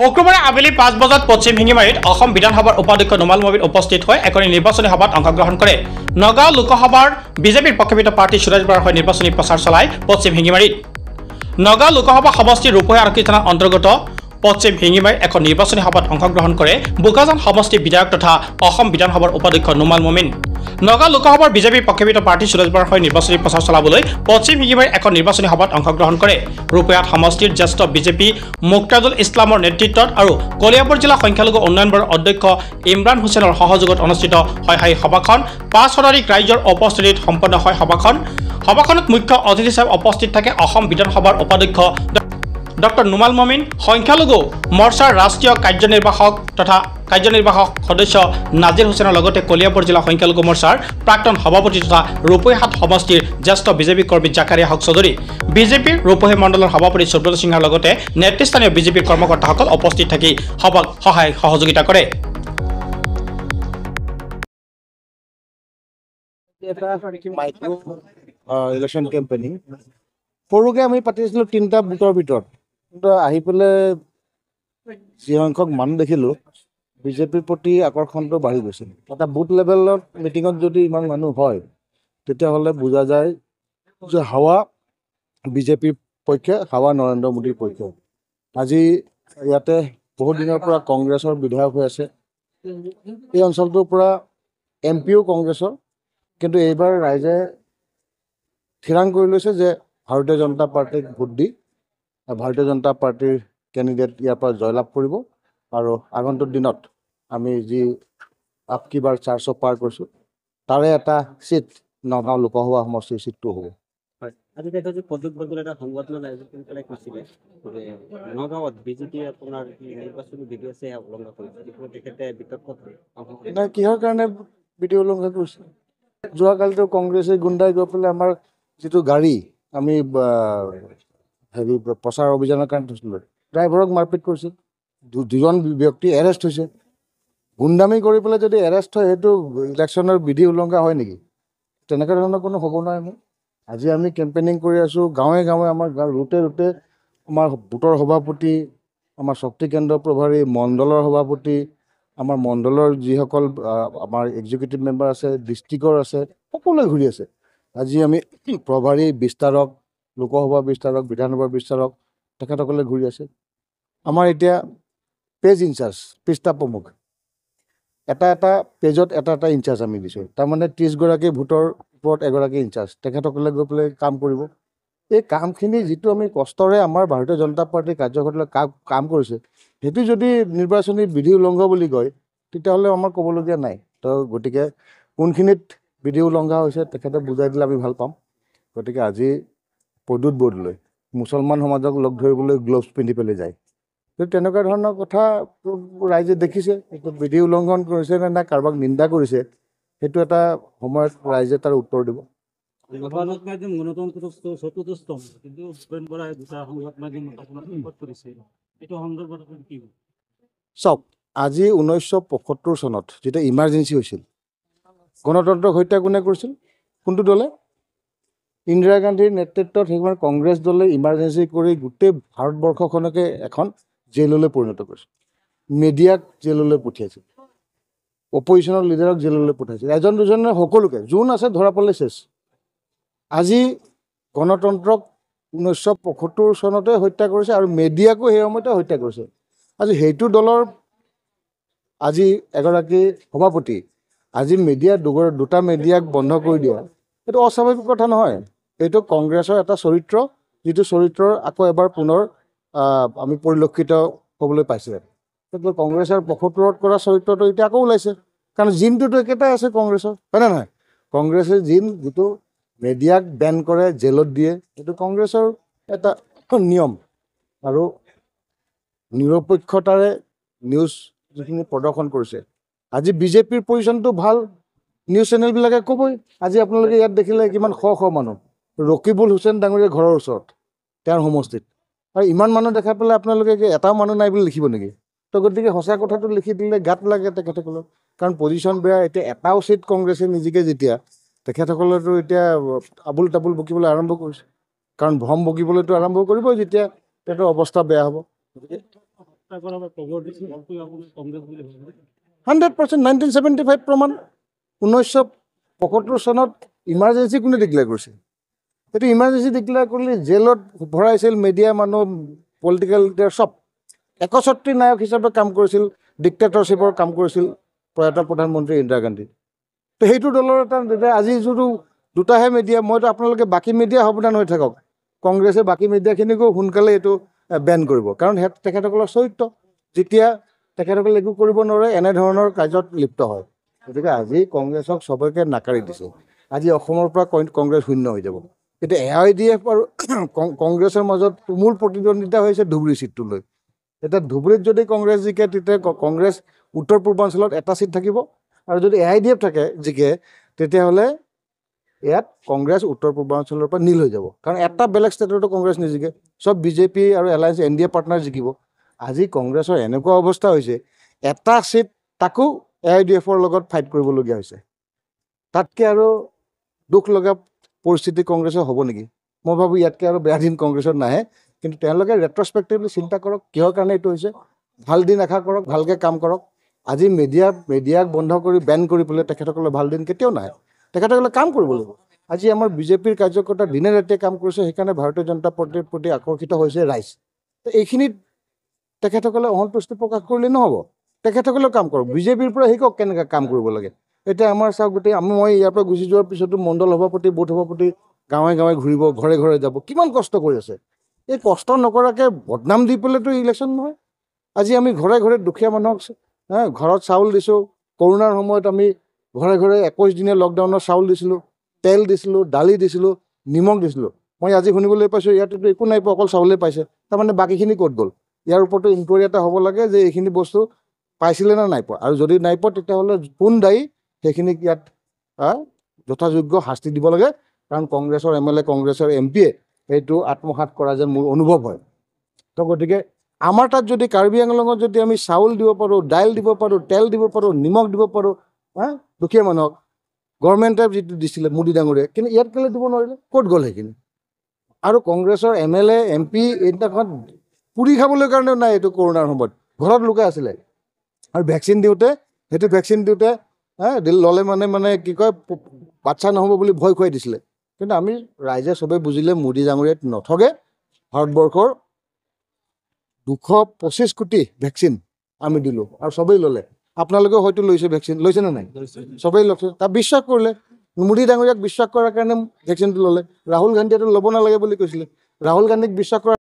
শুক্ৰবাৰে আবেলি পাঁচ বজাত পশ্চিম ভিঙিমাৰীত অসম বিধানসভাৰ উপাধ্যক্ষ নোমাল মবিন উপস্থিত হৈ এখন নিৰ্বাচনী সভাত অংশগ্ৰহণ কৰে নগাঁও লোকসভাৰ বিজেপিৰ প্ৰক্ষেপিত প্ৰাৰ্থী সুৰেশ বৰাৰ হৈ নিৰ্বাচনী প্ৰচাৰ চলায় পশ্চিম ভিঙিমাৰীত নগাঁও লোকসভা সমষ্টিৰ ৰূপহী আৰক্ষী থানাৰ অন্তৰ্গত পশ্চিম ভেঙিমাই এখন নিৰ্বাচনী সভাত অংশগ্ৰহণ কৰে বোকাজান সমষ্টিৰ বিধায়ক তথা অসম বিধানসভাৰ উপাধ্যক্ষ নুমাল মমিন নগাঁও লোকসভাৰ বিজেপিৰ প্ৰক্ষেপিত প্ৰাৰ্থী সুৰেশ বৰাহৈ নিৰ্বাচনী প্ৰচাৰ চলাবলৈ পশ্চিম ভিগিমাৰ এক নিৰ্বাচনী সভাত অংশগ্ৰহণ কৰে ৰূপয়াত সমষ্টিৰ জ্যেষ্ঠ বিজেপি মুক্তাজুল ইছলামৰ নেতৃত্বত আৰু কলিয়াবৰ জিলা সংখ্যালঘু উন্নয়ন বৰ অধ্যক্ষ ইমৰাণ হুছেইনৰ সহযোগত অনুষ্ঠিত সহায়ী সভাখন পাঁচ শতাধিক ৰাইজৰ উপস্থিতিত সম্পন্ন হয় সভাখন সভাখনত মুখ্য অতিথি হিচাপে উপস্থিত থাকে অসম বিধানসভাৰ উপাধ্যক্ষ ডক্টৰ ডক্টৰ নুমাল মমিন সংখ্যালঘু মৰ্চাৰ ৰাষ্ট্ৰীয় কাৰ্যনিৰ্বাহক তথা কাৰ্যনিৰ্বাহক সদস্য নাজিৰ হোসেনেৰ কলিয়াপুৰ জেলা সংখ্যালঘু মৰ্চাৰ প্ৰাক্তন সভাপতি তথা ৰূপৈহাট সমষ্টিৰ জ্যেষ্ঠ বিজেপি কৰ্মী জাকাৰিয়া হক চৌধুৰী বিজেপিৰ ৰূপহী মণ্ডলৰ সভাপতি সুব্ৰত সিংহৰ লগতে নেতৃস্থানীয় বিজেপিৰ কৰ্মকৰ্তাসকল উপস্থিত থাকি সভাক সহায় সহযোগিতা কৰে ইলেকশন কেম্পেনিং সৰুকে আমি পাতিছিলোঁ তিনিটা বুথৰ ভিতৰত কিন্তু আহি পেলাই যিসংখ্যক মানুহ দেখিলোঁ বিজেপিৰ প্ৰতি আকৰ্ষণটো বাঢ়ি গৈছে এটা বুথ লেভেলত মিটিঙত যদি ইমান মানুহ হয় তেতিয়াহ'লে বুজা যায় যে হাৱা বিজেপিৰ পক্ষে হাৱা নৰেন্দ্ৰ মোদীৰ পক্ষে আজি ইয়াতে বহুত দিনৰ পৰা কংগ্ৰেছৰ বিধায়ক হৈ আছে এই অঞ্চলটোৰ পৰা এম পিও কংগ্ৰেছৰ কিন্তু এইবাৰ ৰাইজে থিৰাং কৰি লৈছে যে ভাৰতীয় জনতা পাৰ্টীক ভোট দি ভাৰতীয় জনতা পাৰ্টীৰ কেণ্ডিডেট ইয়াৰ পৰা জয়লাভ কৰিব আৰু আগন্তুক দিনত আমি যি আপ কিবাৰ পাৰ কৰিছোঁ তাৰে এটা চিট নগাঁও লোকসভা সমষ্টিৰ চিটটো হ'ব কিহৰ কাৰণে উলংঘা কৰিছে যোৱাকালিতো কংগ্ৰেছে গুণ্ডাই গৈ পেলাই আমাৰ যিটো গাড়ী আমি হেৰি প্ৰচাৰ অভিযানৰ কাৰণে থৈছিলোঁ ড্ৰাইভাৰক মাৰপিট কৰিছিল দুজন ব্যক্তি এৰেষ্ট হৈছে গুণ্ডামি কৰি পেলাই যদি এৰেষ্ট হয় সেইটো ইলেকশ্যনৰ বিধি উলংঘা হয় নেকি তেনেকুৱা ধৰণৰ কোনো হ'ব নোৱাৰে মোক আজি আমি কেম্পেইনিং কৰি আছোঁ গাঁৱে গাঁৱে আমাৰ গাঁও ৰুটে ৰোতে আমাৰ গোটৰ সভাপতি আমাৰ শক্তি কেন্দ্ৰ প্ৰভাৰী মণ্ডলৰ সভাপতি আমাৰ মণ্ডলৰ যিসকল আমাৰ এক্সিকিউটিভ মেম্বাৰ আছে ডিষ্ট্ৰিক্টৰ আছে সকলোৱে ঘূৰি আছে আজি আমি প্ৰভাৰী বিস্তাৰক লোকসভাৰ বিস্তাৰক বিধানসভাৰ বিস্তাৰক তেখেতসকলে ঘূৰি আছে আমাৰ এতিয়া পেজ ইনচাৰ্জ পৃষ্ঠা প্ৰমুখ এটা এটা পেজত এটা এটা ইনচাৰ্জ আমি দিছোঁ তাৰমানে ত্ৰিছগৰাকী ভোটৰ ওপৰত এগৰাকী ইনচাৰ্জ তেখেতসকলে গৈ পেলাই কাম কৰিব এই কামখিনি যিটো আমি কষ্টৰে আমাৰ ভাৰতীয় জনতা পাৰ্টীৰ কাৰ্যকৰ্তালৈ কা কাম কৰিছে সেইটো যদি নিৰ্বাচনী বিধি উলংঘ বুলি কয় তেতিয়াহ'লে আমাৰ ক'বলগীয়া নাই তো গতিকে কোনখিনিত বিধি উলংঘা হৈছে তেখেতে বুজাই দিলে আমি ভাল পাম গতিকে আজি পদুত বৰ্ডলৈ মুছলমান সমাজক লগ ধৰিবলৈ গ্ল'ভছ পিন্ধি পেলাই যায় গতিকে তেনেকুৱা ধৰণৰ কথা ৰাইজে দেখিছে বিধি উলংঘন কৰিছে নে নাই কাৰোবাক নিন্দা কৰিছে সেইটো এটা সময়ত ৰাইজে তাৰ উত্তৰ দিব চাওক আজি ঊনৈছশ পঁয়সত্তৰ চনত যেতিয়া ইমাৰ্জেঞ্চি হৈছিল গণতন্ত্ৰক হত্যা কোনে কৰিছিল কোনটো দলে ইন্দিৰা গান্ধীৰ নেতৃত্বত সেইখন কংগ্ৰেছ দলে ইমাৰ্জেঞ্চি কৰি গোটেই ভাৰতবৰ্ষখনকে এখন জেললৈ পৰিণত কৰিছিল মিডিয়াক জেললৈ পঠিয়াইছিল অপজিশ্যনৰ লিডাৰক জেললৈ পঠাইছিল এজন দুজনে সকলোকে যোন আছে ধৰা পালে চেচ আজি গণতন্ত্ৰক ঊনৈছশ পয়সত্তৰ চনতে হত্যা কৰিছে আৰু মেডিয়াকো সেই সময়তে হত্যা কৰিছে আজি সেইটো দলৰ আজি এগৰাকী সভাপতি আজি মিডিয়া দুগৰ দুটা মিডিয়াক বন্ধ কৰি দিয়া এইটো অস্বাভাৱিক কথা নহয় এইটো কংগ্ৰেছৰ এটা চৰিত্ৰ যিটো চৰিত্ৰৰ আকৌ এবাৰ পুনৰ আমি পৰিলক্ষিত হ'বলৈ পাইছিলে গতিকে কংগ্ৰেছৰ পষত্তৰত কৰা চৰিত্ৰটো এতিয়া আকৌ ওলাইছে কাৰণ জিনটোতো একেটাই আছে কংগ্ৰেছৰ হয়নে নহয় কংগ্ৰেছে জিন যিটো মেডিয়াক বেন কৰে জেলত দিয়ে সেইটো কংগ্ৰেছৰ এটা নিয়ম আৰু নিৰপেক্ষতাৰে নিউজ যিখিনি প্ৰদৰ্শন কৰিছে আজি বিজেপিৰ পজিশ্যনটো ভাল নিউজ চেনেলবিলাকে ক'বই আজি আপোনালোকে ইয়াত দেখিলে কিমান শ শ মানুহ ৰকিবুল হুছেইন ডাঙৰীয়া ঘৰৰ ওচৰত তেওঁৰ সমষ্টিত আৰু ইমান মানুহ দেখা পেলাই আপোনালোকে এটাও মানুহ নাই বুলি লিখিব নেকি তো গতিকে সঁচা কথাটো লিখি দিলে গাত লাগে তেখেতসকলক কাৰণ পজিশ্যন বেয়া এতিয়া এটাও চিট কংগ্ৰেছে নিজকে যেতিয়া তেখেতসকলেতো এতিয়া আবুল তাবুল বকিবলৈ আৰম্ভ কৰিছে কাৰণ ভ্ৰম বকিবলৈতো আৰম্ভ কৰিবই যেতিয়া তেখেতৰ অৱস্থা বেয়া হ'ব hundred percent nineteen seventy five প্ৰমাণ ঊনৈছশ পঁয়সত্তৰ চনত ইমাৰ্জেঞ্চি কোনে ডিক্লেয়াৰ কৰিছিল সেইটো ইমাৰ্জেঞ্চি ডিক্লেয়াৰ কৰিলে জেলত ভৰাইছিল মিডিয়া মানুহ পলিটিকেল লিডাৰ চব একচত্ৰী নায়ক হিচাপে কাম কৰিছিল ডিক্টেটৰশ্বিপৰ কাম কৰিছিল প্ৰয়াত প্ৰধানমন্ত্ৰী ইন্দিৰা গান্ধী তো সেইটো দলৰ এটা দেউতা আজি যোনটো দুটাহে মিডিয়া মইতো আপোনালোকে বাকী মিডিয়া সাৱধান হৈ থাকক কংগ্ৰেছে বাকী মিডিয়াখিনিকো সোনকালে এইটো বেন কৰিব কাৰণ তেখেতসকলৰ চৰিত্ৰ যেতিয়া তেখেতসকলে একো কৰিব নোৱাৰে এনেধৰণৰ কাৰ্যত লিপ্ত হয় গতিকে আজি কংগ্ৰেছক চবকে নাকাৰি দিছে আজি অসমৰ পৰা কংগ্ৰেছ শূন্য হৈ যাব এতিয়া এ আই ডি এফ আৰু কংগ্ৰেছৰ মাজত তুমুল প্ৰতিদ্বন্দ্বিতা হৈছে ধুবুৰী ছিটটোলৈ এতিয়া ধুবুৰীত যদি কংগ্ৰেছ জিকে তেতিয়া কংগ্ৰেছ উত্তৰ পূৰ্বাঞ্চলত এটা চিট থাকিব আৰু যদি এ আই ডি এফ থাকে জিকে তেতিয়াহ'লে ইয়াত কংগ্ৰেছ উত্তৰ পূৰ্বাঞ্চলৰ পৰা নীল হৈ যাব কাৰণ এটা বেলেগ ষ্টেটতো কংগ্ৰেছ নিজিকে চব বিজেপি আৰু alliance N D A partner জিকিব আজি কংগ্ৰেছৰ এনেকুৱা অৱস্থা হৈছে এটা চিট তাকো এ আই ডি এফৰ লগত ফাইট কৰিবলগীয়া হৈছে তাতকৈ আৰু দুখ লগা পৰিস্থিতি কংগ্ৰেছৰ হ'ব নেকি মই ভাবোঁ ইয়াতকৈ আৰু বেয়া দিন কংগ্ৰেছত নাহে কিন্তু তেওঁলোকে ৰেট্ৰস্পেক্টিভলি চিন্তা কৰক কিহৰ কাৰণে এইটো হৈছে ভাল দিন আশা কৰক ভালকৈ কাম কৰক আজি মেডিয়া মেডিয়াক বন্ধ কৰি বেন কৰি পেলাই তেখেতসকলৰ ভাল দিন কেতিয়াও নাহে তেখেতসকলে কাম কৰিব লাগিব আজি আমাৰ বিজেপিৰ কাৰ্যকৰ্তা দিনে ৰাতিয়ে কাম কৰিছে সেইকাৰণে ভাৰতীয় জনতা পাৰ্টীৰ প্ৰতি আকৰ্ষিত হৈছে ৰাইজ এইখিনিত তেখেতসকলে অসন্তুষ্টি প্ৰকাশ কৰিলেই নহ'ব তেখেতসকলেও কাম কৰক বিজেপিৰ পৰা শিকক কেনেকৈ কাম কৰিব লাগে এতিয়া আমাৰ চাওক গোটেই আমি মই ইয়াৰ পৰা গুচি যোৱাৰ পিছতো মণ্ডল সভাপতি বুথ সভাপতি গাঁৱে গাঁৱে ঘূৰিব ঘৰে ঘৰে যাব কিমান কষ্ট কৰি আছে এই কষ্ট নকৰাকৈ বদনাম দি পেলাইতো ইলেকশ্যন নহয় আজি আমি ঘৰে ঘৰে দুখীয়া মানুহক ঘৰত চাউল দিছোঁ কৰোণাৰ সময়ত আমি ঘৰে ঘৰে একৈছ দিনীয়া লকডাউনৰ চাউল দিছিলোঁ তেল দিছিলোঁ দালি দিছিলোঁ নিমখ দিছিলোঁ মই আজি শুনিবলৈ পাইছোঁ ইয়াতেতো একো নাই পোৱা অকল চাউলেই পাইছে তাৰমানে বাকীখিনি ক'ত গ'ল ইয়াৰ ওপৰতো ইনকোৱাৰী এটা হ'ব লাগে যে এইখিনি বস্তু পাইছিলে নে নাই পোৱা আৰু যদি নাই পোৱা তেতিয়াহ'লে কোন দায়ী সেইখিনিক ইয়াত যথাযোগ্য শাস্তি দিব লাগে কাৰণ কংগ্ৰেছৰ এম এল এ কংগ্ৰেছৰ এম পিয়ে সেইটো আত্মসাত কৰা যেন মোৰ অনুভৱ হয় তো গতিকে আমাৰ তাত যদি কাৰ্বি আংলঙত যদি আমি চাউল দিব পাৰোঁ দাইল দিব পাৰোঁ তেল দিব পাৰোঁ নিমখ দিব পাৰোঁ হা দুখীয়া মানুহক গভৰ্ণমেণ্টে যিটো দিছিলে মোদী ডাঙৰীয়াই কিন্তু ইয়াত কেলৈ দিব নোৱাৰিলে ক'ত গ'ল সেইখিনি আৰু কংগ্ৰেছৰ M L A M P এইদিনাখন পুৰি খাবলৈ কাৰণেও নাই এইটো কৰোণাৰ সময়ত ঘৰত লোকে আছিলে আৰু ভেকচিন দিওঁতে সেইটো ভেকচিন দিওঁতে ল'লে মানে মানে কি কয় বাচ্ছা নহ'ব বুলি ভয় খুৱাই দিছিলে কিন্তু আমি ৰাইজে চবেই বুজিলে মোদী ডাঙৰীয়াত নথগে ভাৰতবৰ্ষৰ দুশ পঁচিছ কোটি ভেকচিন আমি দিলোঁ আৰু চবেই ল'লে আপোনালোকেও হয়তো লৈছে ভেকচিন লৈছে নে নাই চবেই লৈছে তাৰ বিশ্বাস কৰিলে মোদী ডাঙৰীয়াক বিশ্বাস কৰাৰ কাৰণে ভেকচিনটো ল'লে ৰাহুল গান্ধীয়েতো ল'ব নালাগে বুলি কৈছিলে ৰাহুল গান্ধীক বিশ্বাস কৰা